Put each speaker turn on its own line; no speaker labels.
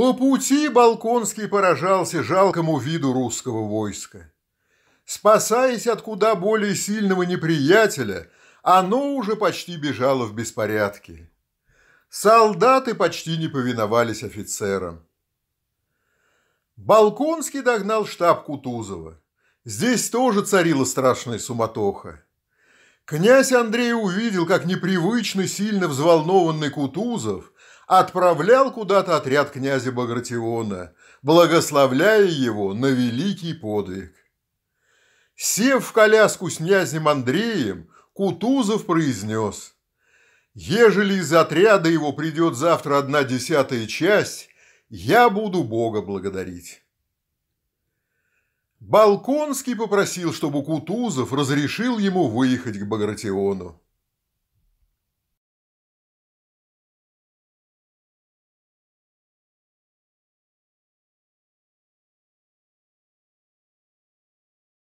По пути Балконский поражался жалкому виду русского войска. Спасаясь от куда более сильного неприятеля, оно уже почти бежало в беспорядке. Солдаты почти не повиновались офицерам. Балконский догнал штаб Кутузова. Здесь тоже царила страшная суматоха. Князь Андрей увидел, как непривычно сильно взволнованный Кутузов отправлял куда-то отряд князя Багратиона, благословляя его на великий подвиг. Сев в коляску с князем Андреем, Кутузов произнес, «Ежели из отряда его придет завтра одна десятая часть, я буду Бога благодарить». Балконский попросил, чтобы Кутузов разрешил ему выехать к Багратиону.